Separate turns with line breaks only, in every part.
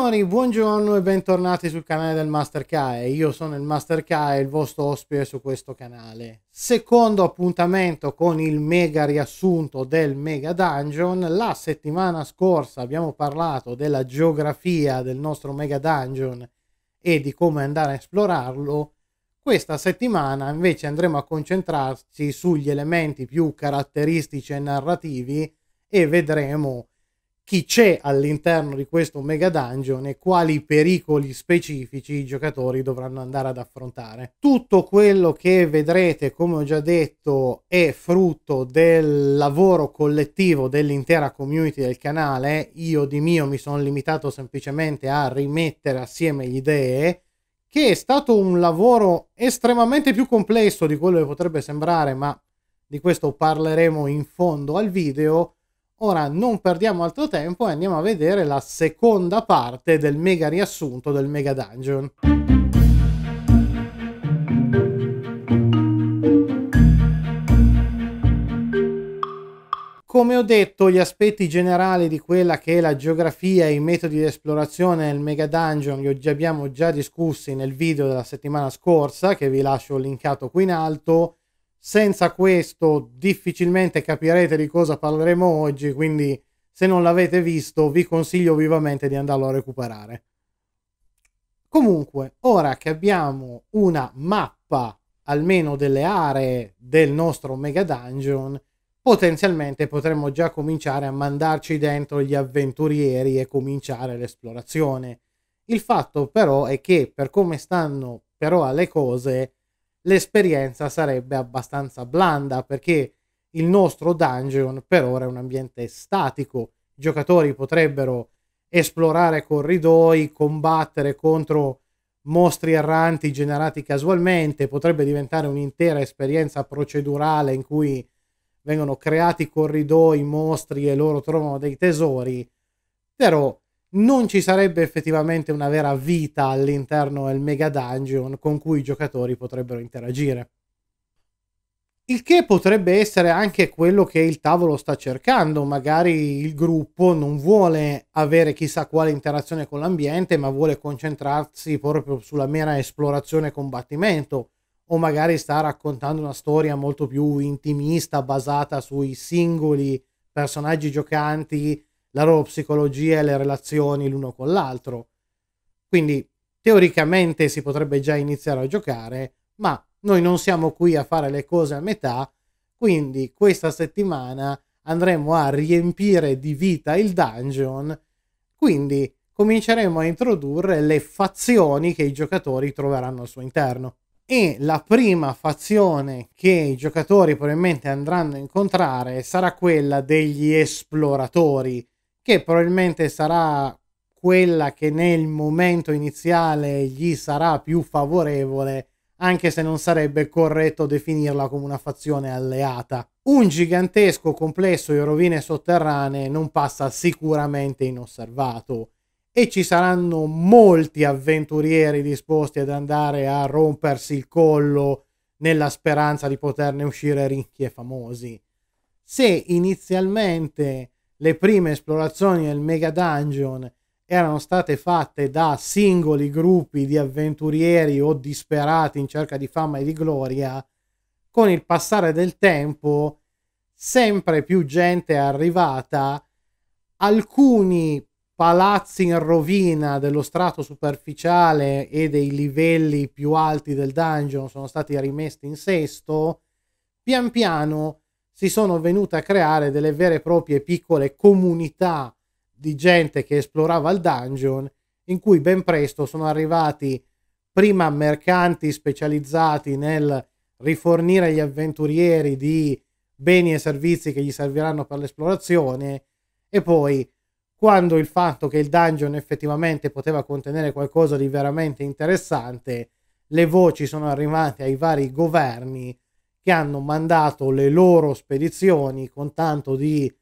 signori, buongiorno e bentornati sul canale del Master Kai. Io sono il Master Kai, il vostro ospite su questo canale. Secondo appuntamento con il mega riassunto del Mega Dungeon. La settimana scorsa abbiamo parlato della geografia del nostro Mega Dungeon e di come andare a esplorarlo. Questa settimana invece andremo a concentrarci sugli elementi più caratteristici e narrativi e vedremo chi c'è all'interno di questo mega dungeon e quali pericoli specifici i giocatori dovranno andare ad affrontare. Tutto quello che vedrete, come ho già detto, è frutto del lavoro collettivo dell'intera community del canale. Io di mio mi sono limitato semplicemente a rimettere assieme idee che è stato un lavoro estremamente più complesso di quello che potrebbe sembrare, ma di questo parleremo in fondo al video Ora non perdiamo altro tempo e andiamo a vedere la seconda parte del mega riassunto del mega dungeon. Come ho detto, gli aspetti generali di quella che è la geografia e i metodi di esplorazione nel Mega Dungeon li abbiamo già discussi nel video della settimana scorsa, che vi lascio linkato qui in alto senza questo difficilmente capirete di cosa parleremo oggi, quindi se non l'avete visto vi consiglio vivamente di andarlo a recuperare. Comunque, ora che abbiamo una mappa almeno delle aree del nostro Mega Dungeon, potenzialmente potremmo già cominciare a mandarci dentro gli avventurieri e cominciare l'esplorazione. Il fatto però è che per come stanno però alle cose l'esperienza sarebbe abbastanza blanda perché il nostro dungeon per ora è un ambiente statico. I giocatori potrebbero esplorare corridoi, combattere contro mostri erranti generati casualmente, potrebbe diventare un'intera esperienza procedurale in cui vengono creati corridoi, mostri e loro trovano dei tesori, però non ci sarebbe effettivamente una vera vita all'interno del mega dungeon con cui i giocatori potrebbero interagire. Il che potrebbe essere anche quello che il tavolo sta cercando, magari il gruppo non vuole avere chissà quale interazione con l'ambiente, ma vuole concentrarsi proprio sulla mera esplorazione e combattimento, o magari sta raccontando una storia molto più intimista basata sui singoli personaggi giocanti la loro psicologia e le relazioni l'uno con l'altro. Quindi teoricamente si potrebbe già iniziare a giocare, ma noi non siamo qui a fare le cose a metà, quindi questa settimana andremo a riempire di vita il dungeon, quindi cominceremo a introdurre le fazioni che i giocatori troveranno al suo interno. E la prima fazione che i giocatori probabilmente andranno a incontrare sarà quella degli esploratori, che probabilmente sarà quella che nel momento iniziale gli sarà più favorevole, anche se non sarebbe corretto definirla come una fazione alleata. Un gigantesco complesso di rovine sotterranee non passa sicuramente inosservato e ci saranno molti avventurieri disposti ad andare a rompersi il collo nella speranza di poterne uscire ricchi e famosi. Se inizialmente le prime esplorazioni del Mega Dungeon erano state fatte da singoli gruppi di avventurieri o disperati in cerca di fama e di gloria, con il passare del tempo sempre più gente è arrivata, alcuni palazzi in rovina dello strato superficiale e dei livelli più alti del dungeon sono stati rimessi in sesto, pian piano si sono venute a creare delle vere e proprie piccole comunità di gente che esplorava il dungeon, in cui ben presto sono arrivati prima mercanti specializzati nel rifornire gli avventurieri di beni e servizi che gli serviranno per l'esplorazione e poi quando il fatto che il dungeon effettivamente poteva contenere qualcosa di veramente interessante, le voci sono arrivate ai vari governi che hanno mandato le loro spedizioni con tanto di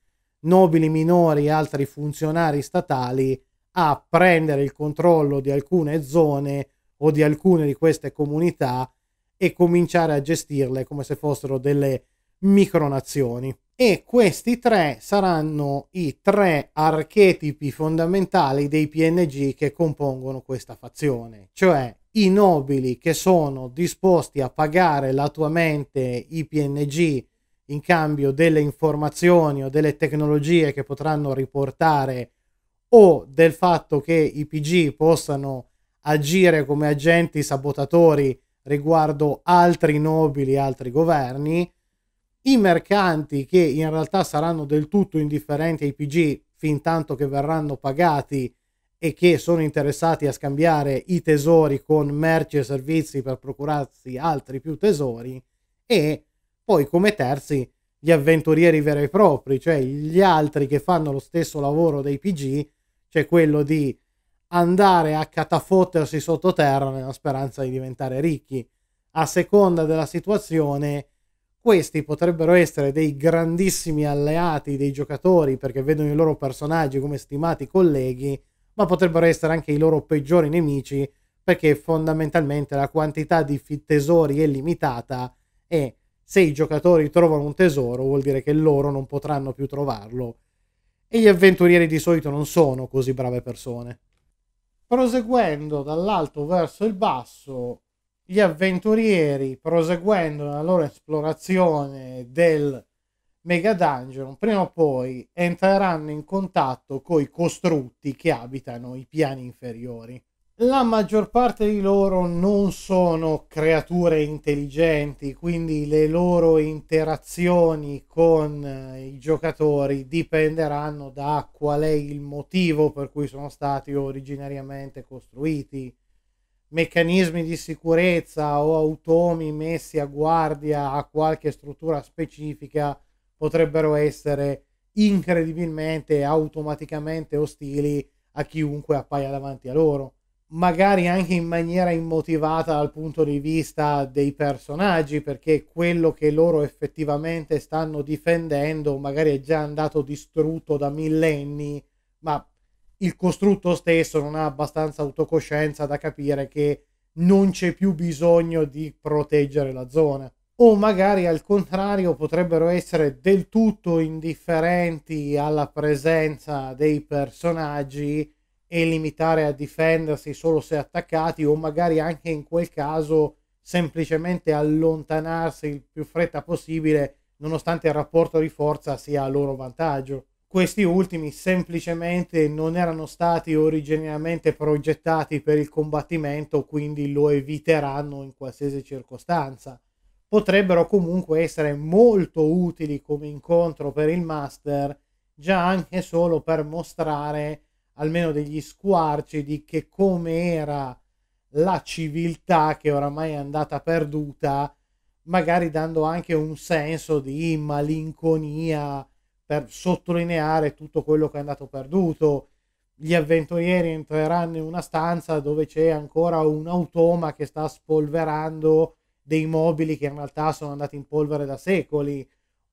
nobili minori e altri funzionari statali a prendere il controllo di alcune zone o di alcune di queste comunità e cominciare a gestirle come se fossero delle micronazioni. E questi tre saranno i tre archetipi fondamentali dei PNG che compongono questa fazione, cioè i nobili che sono disposti a pagare la tua mente i PNG in cambio delle informazioni o delle tecnologie che potranno riportare o del fatto che i PG possano agire come agenti sabotatori riguardo altri nobili, altri governi, i mercanti che in realtà saranno del tutto indifferenti ai PG fin tanto che verranno pagati e che sono interessati a scambiare i tesori con merci e servizi per procurarsi altri più tesori e poi come terzi gli avventurieri veri e propri, cioè gli altri che fanno lo stesso lavoro dei PG, cioè quello di andare a catafottersi sottoterra nella speranza di diventare ricchi. A seconda della situazione, questi potrebbero essere dei grandissimi alleati dei giocatori perché vedono i loro personaggi come stimati colleghi ma potrebbero essere anche i loro peggiori nemici perché fondamentalmente la quantità di tesori è limitata e se i giocatori trovano un tesoro vuol dire che loro non potranno più trovarlo e gli avventurieri di solito non sono così brave persone. Proseguendo dall'alto verso il basso, gli avventurieri, proseguendo la loro esplorazione del Mega Dungeon prima o poi entreranno in contatto con i costrutti che abitano i piani inferiori. La maggior parte di loro non sono creature intelligenti, quindi le loro interazioni con eh, i giocatori dipenderanno da qual è il motivo per cui sono stati originariamente costruiti. Meccanismi di sicurezza o automi messi a guardia a qualche struttura specifica potrebbero essere incredibilmente e automaticamente ostili a chiunque appaia davanti a loro magari anche in maniera immotivata dal punto di vista dei personaggi, perché quello che loro effettivamente stanno difendendo magari è già andato distrutto da millenni, ma il costrutto stesso non ha abbastanza autocoscienza da capire che non c'è più bisogno di proteggere la zona o magari al contrario potrebbero essere del tutto indifferenti alla presenza dei personaggi e limitare a difendersi solo se attaccati o magari anche in quel caso semplicemente allontanarsi il più fretta possibile nonostante il rapporto di forza sia a loro vantaggio. Questi ultimi semplicemente non erano stati originariamente progettati per il combattimento, quindi lo eviteranno in qualsiasi circostanza potrebbero comunque essere molto utili come incontro per il master, già anche solo per mostrare almeno degli squarci di che come era la civiltà che oramai è andata perduta, magari dando anche un senso di malinconia per sottolineare tutto quello che è andato perduto. Gli avventurieri entreranno in una stanza dove c'è ancora un automa che sta spolverando dei mobili che in realtà sono andati in polvere da secoli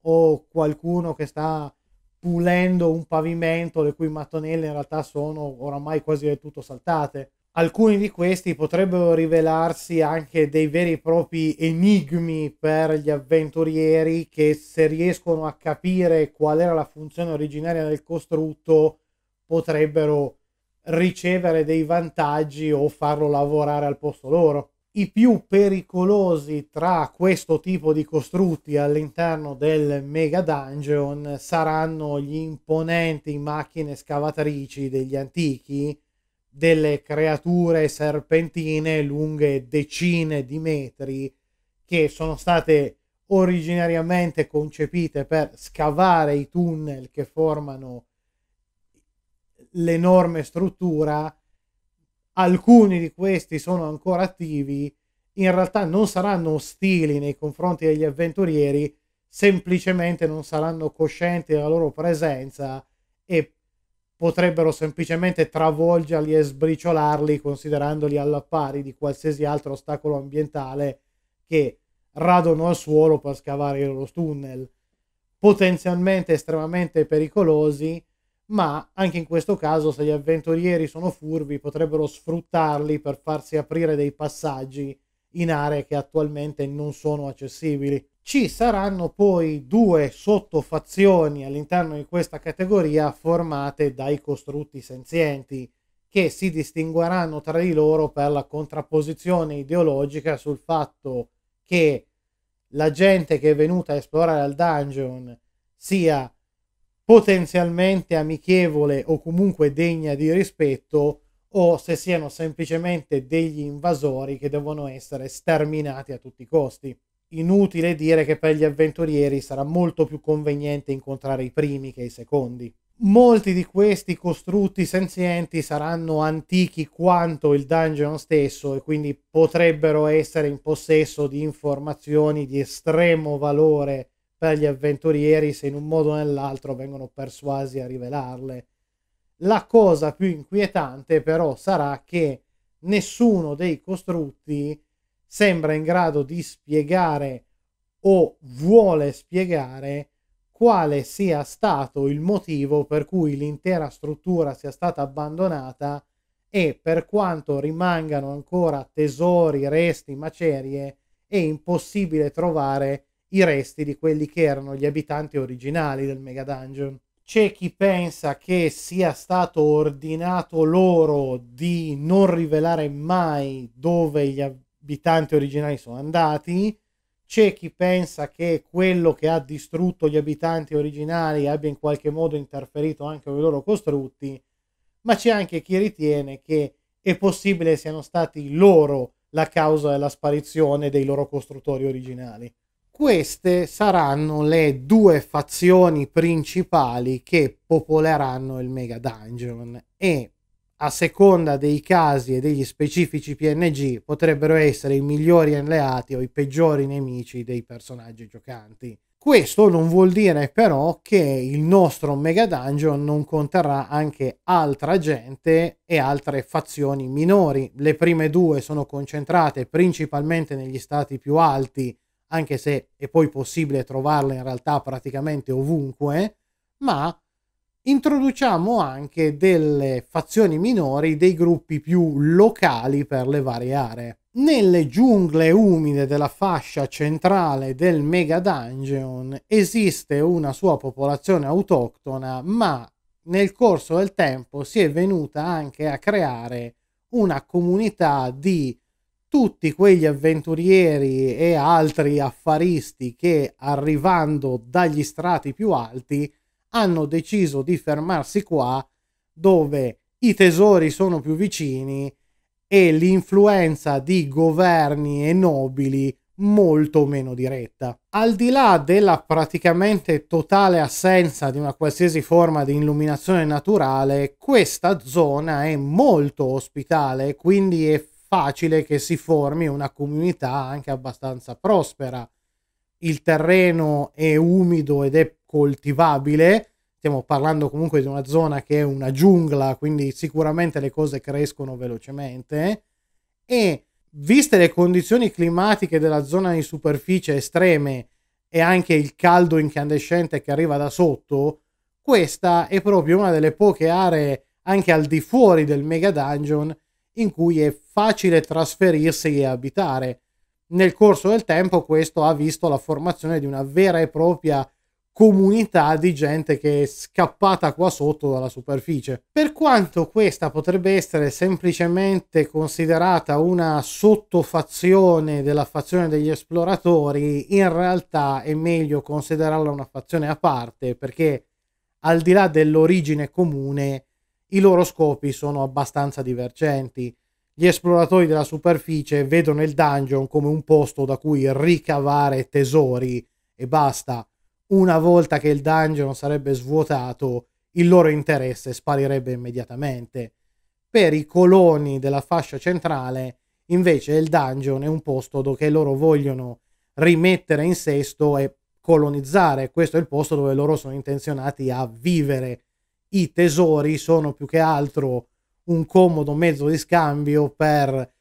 o qualcuno che sta pulendo un pavimento le cui mattonelle in realtà sono oramai quasi del tutto saltate. Alcuni di questi potrebbero rivelarsi anche dei veri e propri enigmi per gli avventurieri che se riescono a capire qual era la funzione originaria del costrutto potrebbero ricevere dei vantaggi o farlo lavorare al posto loro i più pericolosi tra questo tipo di costrutti all'interno del Mega Dungeon saranno gli imponenti macchine scavatrici degli antichi, delle creature serpentine lunghe decine di metri che sono state originariamente concepite per scavare i tunnel che formano l'enorme struttura alcuni di questi sono ancora attivi, in realtà non saranno ostili nei confronti degli avventurieri, semplicemente non saranno coscienti della loro presenza e potrebbero semplicemente travolgerli e sbriciolarli considerandoli alla pari di qualsiasi altro ostacolo ambientale che radono al suolo per scavare i loro tunnel potenzialmente estremamente pericolosi ma anche in questo caso se gli avventurieri sono furbi potrebbero sfruttarli per farsi aprire dei passaggi in aree che attualmente non sono accessibili. Ci saranno poi due sottofazioni all'interno di questa categoria formate dai costrutti senzienti che si distingueranno tra di loro per la contrapposizione ideologica sul fatto che la gente che è venuta a esplorare il dungeon sia potenzialmente amichevole o comunque degna di rispetto o se siano semplicemente degli invasori che devono essere sterminati a tutti i costi. Inutile dire che per gli avventurieri sarà molto più conveniente incontrare i primi che i secondi. Molti di questi costrutti senzienti saranno antichi quanto il dungeon stesso e quindi potrebbero essere in possesso di informazioni di estremo valore per gli avventurieri se in un modo o nell'altro vengono persuasi a rivelarle. La cosa più inquietante però sarà che nessuno dei costrutti sembra in grado di spiegare o vuole spiegare quale sia stato il motivo per cui l'intera struttura sia stata abbandonata e per quanto rimangano ancora tesori, resti, macerie, è impossibile trovare i resti di quelli che erano gli abitanti originali del Mega Dungeon. C'è chi pensa che sia stato ordinato loro di non rivelare mai dove gli abitanti originali sono andati, c'è chi pensa che quello che ha distrutto gli abitanti originali abbia in qualche modo interferito anche con i loro costrutti, ma c'è anche chi ritiene che è possibile siano stati loro la causa della sparizione dei loro costruttori originali. Queste saranno le due fazioni principali che popoleranno il Mega Dungeon e a seconda dei casi e degli specifici PNG potrebbero essere i migliori alleati o i peggiori nemici dei personaggi giocanti. Questo non vuol dire però che il nostro Mega Dungeon non conterrà anche altra gente e altre fazioni minori. Le prime due sono concentrate principalmente negli stati più alti anche se è poi possibile trovarle in realtà praticamente ovunque, ma introduciamo anche delle fazioni minori dei gruppi più locali per le varie aree. Nelle giungle umide della fascia centrale del Mega Dungeon esiste una sua popolazione autoctona, ma nel corso del tempo si è venuta anche a creare una comunità di tutti quegli avventurieri e altri affaristi che arrivando dagli strati più alti hanno deciso di fermarsi qua dove i tesori sono più vicini e l'influenza di governi e nobili molto meno diretta. Al di là della praticamente totale assenza di una qualsiasi forma di illuminazione naturale, questa zona è molto ospitale, quindi è facile che si formi una comunità anche abbastanza prospera. Il terreno è umido ed è coltivabile, stiamo parlando comunque di una zona che è una giungla, quindi sicuramente le cose crescono velocemente e viste le condizioni climatiche della zona di superficie estreme e anche il caldo incandescente che arriva da sotto, questa è proprio una delle poche aree anche al di fuori del mega dungeon in cui è facile trasferirsi e abitare. Nel corso del tempo questo ha visto la formazione di una vera e propria comunità di gente che è scappata qua sotto dalla superficie. Per quanto questa potrebbe essere semplicemente considerata una sottofazione della fazione degli esploratori, in realtà è meglio considerarla una fazione a parte perché al di là dell'origine comune i loro scopi sono abbastanza divergenti. Gli esploratori della superficie vedono il dungeon come un posto da cui ricavare tesori e basta. Una volta che il dungeon sarebbe svuotato, il loro interesse sparirebbe immediatamente. Per i coloni della fascia centrale, invece, il dungeon è un posto dove loro vogliono rimettere in sesto e colonizzare. Questo è il posto dove loro sono intenzionati a vivere i tesori sono più che altro un comodo mezzo di scambio per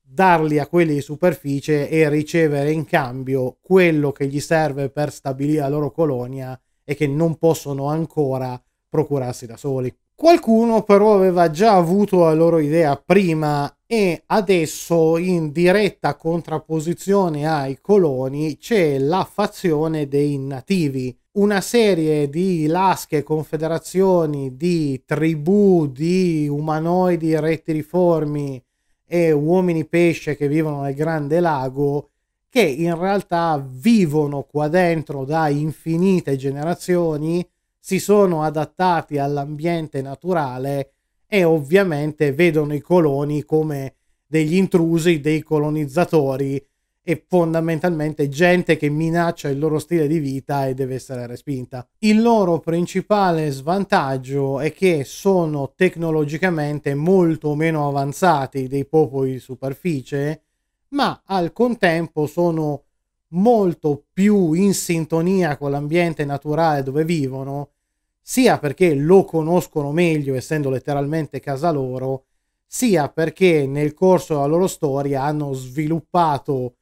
darli a quelli di superficie e ricevere in cambio quello che gli serve per stabilire la loro colonia e che non possono ancora procurarsi da soli. Qualcuno però aveva già avuto la loro idea prima e adesso in diretta contrapposizione ai coloni c'è la fazione dei nativi, una serie di lasche, confederazioni di tribù di umanoidi rettiliformi e uomini pesce che vivono nel grande lago che in realtà vivono qua dentro da infinite generazioni si sono adattati all'ambiente naturale e ovviamente vedono i coloni come degli intrusi, dei colonizzatori e fondamentalmente gente che minaccia il loro stile di vita e deve essere respinta. Il loro principale svantaggio è che sono tecnologicamente molto meno avanzati dei popoli di superficie, ma al contempo sono molto più in sintonia con l'ambiente naturale dove vivono sia perché lo conoscono meglio essendo letteralmente casa loro, sia perché nel corso della loro storia hanno sviluppato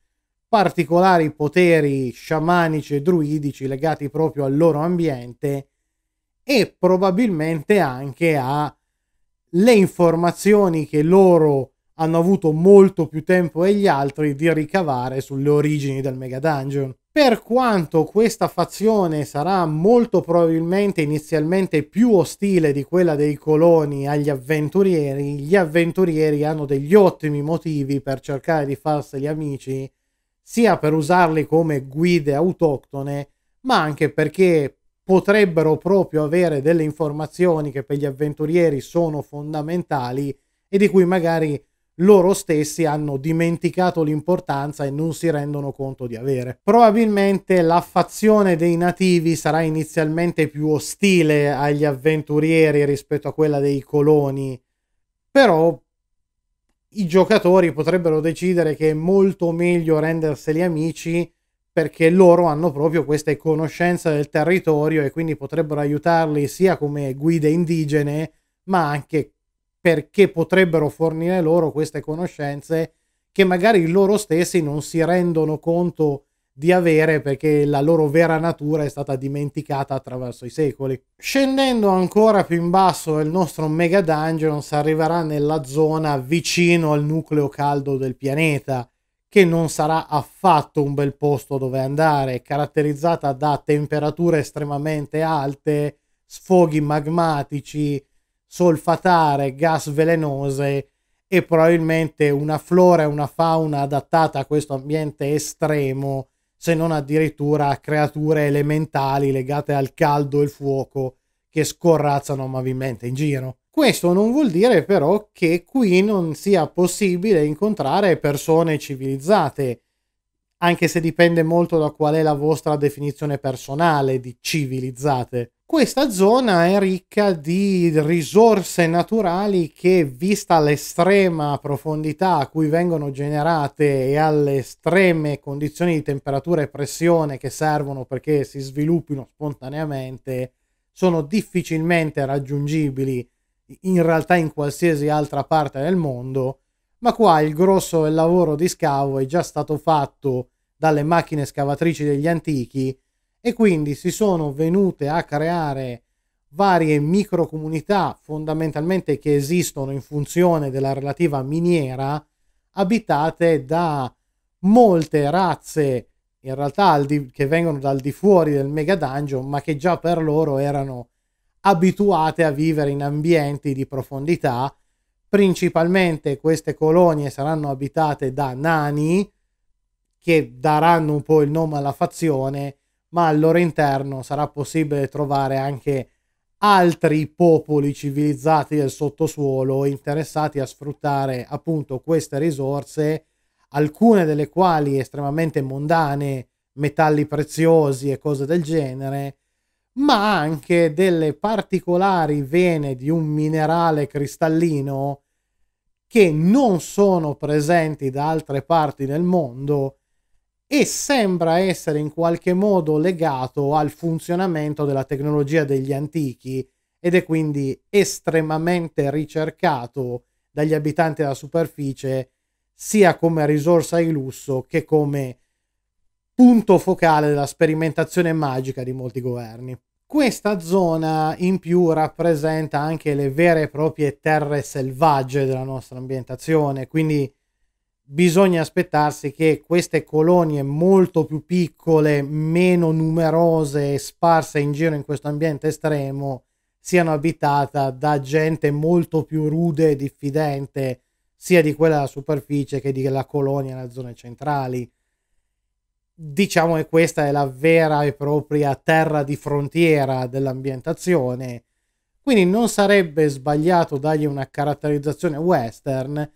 particolari poteri sciamanici e druidici legati proprio al loro ambiente e probabilmente anche alle informazioni che loro hanno avuto molto più tempo e gli altri di ricavare sulle origini del Mega Dungeon. Per quanto questa fazione sarà molto probabilmente inizialmente più ostile di quella dei coloni agli avventurieri, gli avventurieri hanno degli ottimi motivi per cercare di farseli amici, sia per usarli come guide autoctone, ma anche perché potrebbero proprio avere delle informazioni che per gli avventurieri sono fondamentali e di cui magari loro stessi hanno dimenticato l'importanza e non si rendono conto di avere. Probabilmente la fazione dei nativi sarà inizialmente più ostile agli avventurieri rispetto a quella dei coloni, però i giocatori potrebbero decidere che è molto meglio renderseli amici perché loro hanno proprio queste conoscenze del territorio e quindi potrebbero aiutarli sia come guide indigene ma anche perché potrebbero fornire loro queste conoscenze che magari loro stessi non si rendono conto di avere perché la loro vera natura è stata dimenticata attraverso i secoli. Scendendo ancora più in basso il nostro Mega Dungeon si arriverà nella zona vicino al nucleo caldo del pianeta che non sarà affatto un bel posto dove andare, caratterizzata da temperature estremamente alte, sfoghi magmatici, solfatare gas velenose e probabilmente una flora e una fauna adattata a questo ambiente estremo, se non addirittura creature elementali legate al caldo e il fuoco che scorrazzano amabilmente in giro. Questo non vuol dire però che qui non sia possibile incontrare persone civilizzate, anche se dipende molto da qual è la vostra definizione personale di civilizzate. Questa zona è ricca di risorse naturali che, vista l'estrema profondità a cui vengono generate e alle estreme condizioni di temperatura e pressione che servono perché si sviluppino spontaneamente, sono difficilmente raggiungibili in realtà in qualsiasi altra parte del mondo, ma qua il grosso del lavoro di scavo è già stato fatto dalle macchine scavatrici degli antichi e quindi si sono venute a creare varie micro comunità fondamentalmente che esistono in funzione della relativa miniera abitate da molte razze in realtà che vengono dal di fuori del mega dungeon ma che già per loro erano abituate a vivere in ambienti di profondità principalmente queste colonie saranno abitate da nani che daranno un po' il nome alla fazione ma al loro interno sarà possibile trovare anche altri popoli civilizzati del sottosuolo interessati a sfruttare appunto queste risorse, alcune delle quali estremamente mondane, metalli preziosi e cose del genere, ma anche delle particolari vene di un minerale cristallino che non sono presenti da altre parti del mondo e sembra essere in qualche modo legato al funzionamento della tecnologia degli antichi ed è quindi estremamente ricercato dagli abitanti della superficie sia come risorsa di lusso che come punto focale della sperimentazione magica di molti governi. Questa zona in più rappresenta anche le vere e proprie terre selvagge della nostra ambientazione, quindi bisogna aspettarsi che queste colonie molto più piccole, meno numerose e sparse in giro in questo ambiente estremo siano abitate da gente molto più rude e diffidente sia di quella della superficie che della colonia nelle zone centrali. Diciamo che questa è la vera e propria terra di frontiera dell'ambientazione, quindi non sarebbe sbagliato dargli una caratterizzazione western,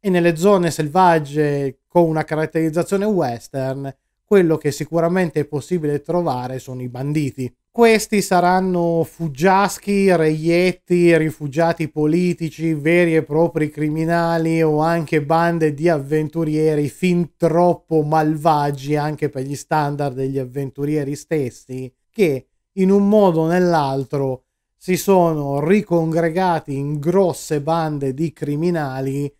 e nelle zone selvagge con una caratterizzazione western quello che sicuramente è possibile trovare sono i banditi. Questi saranno fuggiaschi, reietti, rifugiati politici, veri e propri criminali o anche bande di avventurieri fin troppo malvagi anche per gli standard degli avventurieri stessi che in un modo o nell'altro si sono ricongregati in grosse bande di criminali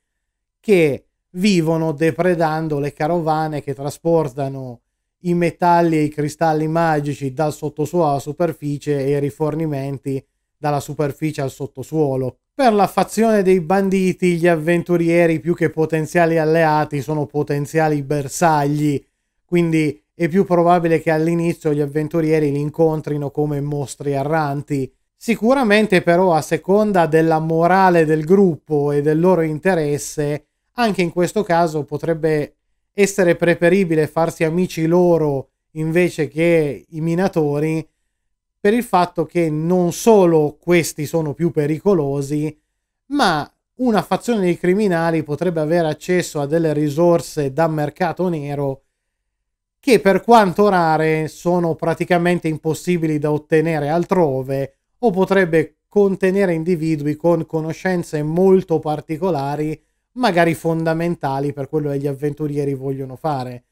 che vivono depredando le carovane che trasportano i metalli e i cristalli magici dal sottosuolo alla superficie e i rifornimenti dalla superficie al sottosuolo. Per la fazione dei banditi, gli avventurieri più che potenziali alleati sono potenziali bersagli, quindi è più probabile che all'inizio gli avventurieri li incontrino come mostri erranti. Sicuramente però a seconda della morale del gruppo e del loro interesse, anche in questo caso potrebbe essere preferibile farsi amici loro invece che i minatori per il fatto che non solo questi sono più pericolosi, ma una fazione dei criminali potrebbe avere accesso a delle risorse da mercato nero che per quanto rare sono praticamente impossibili da ottenere altrove o potrebbe contenere individui con conoscenze molto particolari magari fondamentali per quello che gli avventurieri vogliono fare,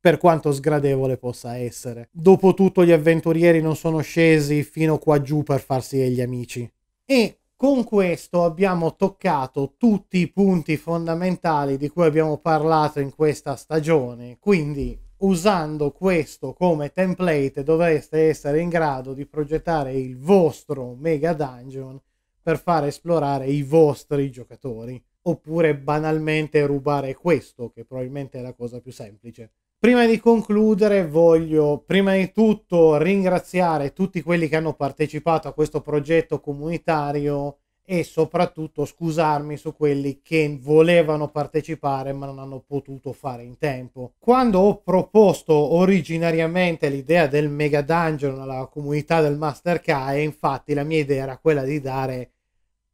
per quanto sgradevole possa essere. Dopotutto gli avventurieri non sono scesi fino qua giù per farsi degli amici. E con questo abbiamo toccato tutti i punti fondamentali di cui abbiamo parlato in questa stagione, quindi usando questo come template dovreste essere in grado di progettare il vostro mega dungeon per far esplorare i vostri giocatori oppure banalmente rubare questo, che probabilmente è la cosa più semplice. Prima di concludere voglio prima di tutto ringraziare tutti quelli che hanno partecipato a questo progetto comunitario e soprattutto scusarmi su quelli che volevano partecipare ma non hanno potuto fare in tempo. Quando ho proposto originariamente l'idea del Mega Dungeon alla comunità del Master Kai, infatti la mia idea era quella di dare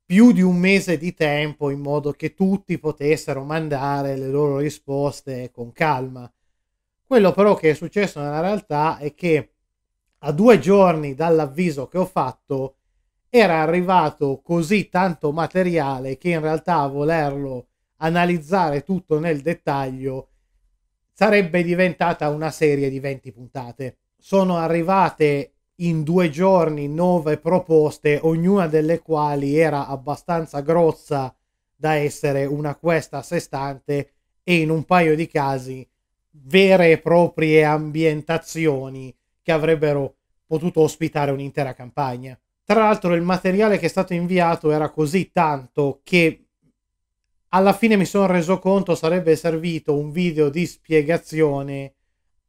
più di un mese di tempo in modo che tutti potessero mandare le loro risposte con calma. Quello però che è successo nella realtà è che a due giorni dall'avviso che ho fatto era arrivato così tanto materiale che in realtà a volerlo analizzare tutto nel dettaglio sarebbe diventata una serie di 20 puntate. Sono arrivate in due giorni nove proposte, ognuna delle quali era abbastanza grossa da essere una quest a sé stante e in un paio di casi vere e proprie ambientazioni che avrebbero potuto ospitare un'intera campagna. Tra l'altro il materiale che è stato inviato era così tanto che alla fine mi sono reso conto sarebbe servito un video di spiegazione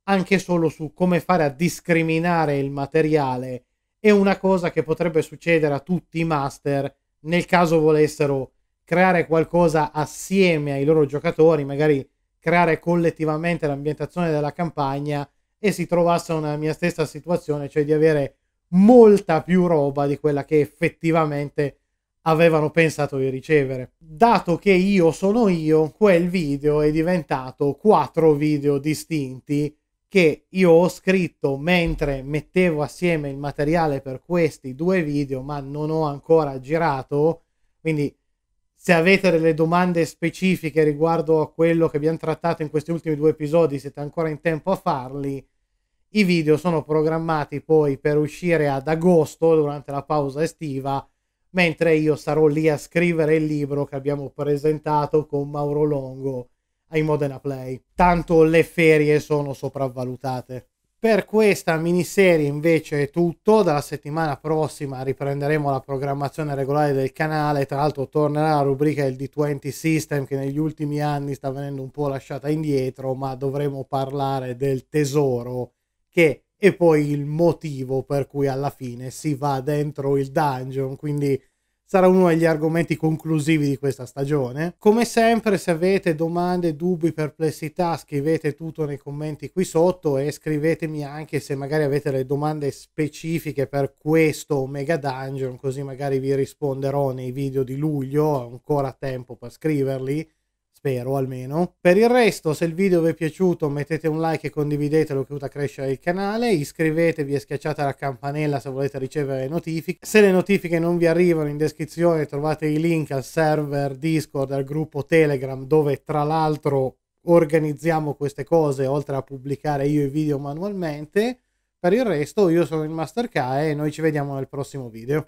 anche solo su come fare a discriminare il materiale è una cosa che potrebbe succedere a tutti i master nel caso volessero creare qualcosa assieme ai loro giocatori, magari creare collettivamente l'ambientazione della campagna e si trovassero nella mia stessa situazione, cioè di avere molta più roba di quella che effettivamente avevano pensato di ricevere. Dato che io sono io, quel video è diventato quattro video distinti che io ho scritto mentre mettevo assieme il materiale per questi due video, ma non ho ancora girato. Quindi, se avete delle domande specifiche riguardo a quello che abbiamo trattato in questi ultimi due episodi, siete ancora in tempo a farli. I video sono programmati poi per uscire ad agosto durante la pausa estiva, mentre io sarò lì a scrivere il libro che abbiamo presentato con Mauro Longo ai Modena Play. Tanto le ferie sono sopravvalutate. Per questa miniserie invece è tutto, dalla settimana prossima riprenderemo la programmazione regolare del canale, tra l'altro tornerà la rubrica il D20 System che negli ultimi anni sta venendo un po' lasciata indietro, ma dovremo parlare del tesoro che è poi il motivo per cui alla fine si va dentro il dungeon, quindi sarà uno degli argomenti conclusivi di questa stagione. Come sempre, se avete domande, dubbi, perplessità, scrivete tutto nei commenti qui sotto e scrivetemi anche se magari avete le domande specifiche per questo Mega Dungeon, così magari vi risponderò nei video di luglio, ho ancora tempo per scriverli spero almeno. Per il resto, se il video vi è piaciuto, mettete un like e condividetelo che aiuta a crescere il canale, iscrivetevi e schiacciate la campanella se volete ricevere notifiche. Se le notifiche non vi arrivano, in descrizione trovate i link al server Discord, al gruppo Telegram, dove tra l'altro organizziamo queste cose, oltre a pubblicare io i video manualmente. Per il resto io sono il Master K e noi ci vediamo nel prossimo video.